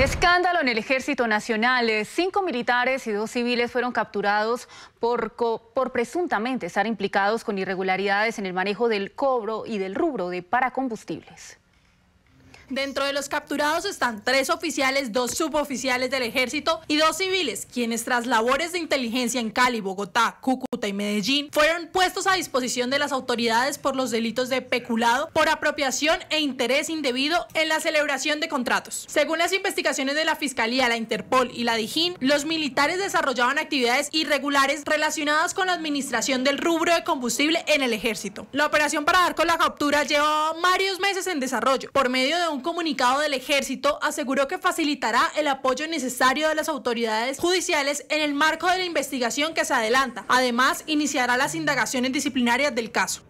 Escándalo en el Ejército Nacional. Eh, cinco militares y dos civiles fueron capturados por, por, presuntamente estar implicados con irregularidades en el manejo del cobro y del rubro de paracombustibles. Dentro de los capturados están tres oficiales, dos suboficiales del ejército y dos civiles, quienes tras labores de inteligencia en Cali, Bogotá, Cúcuta y Medellín fueron puestos a disposición de las autoridades por los delitos de peculado por apropiación e interés indebido en la celebración de contratos. Según las investigaciones de la Fiscalía, la Interpol y la DIJÍN, los militares desarrollaban actividades irregulares relacionadas con la administración del rubro de combustible en el ejército. La operación para dar con la captura llevó varios meses en desarrollo por medio de un un comunicado del ejército, aseguró que facilitará el apoyo necesario de las autoridades judiciales en el marco de la investigación que se adelanta. Además, iniciará las indagaciones disciplinarias del caso.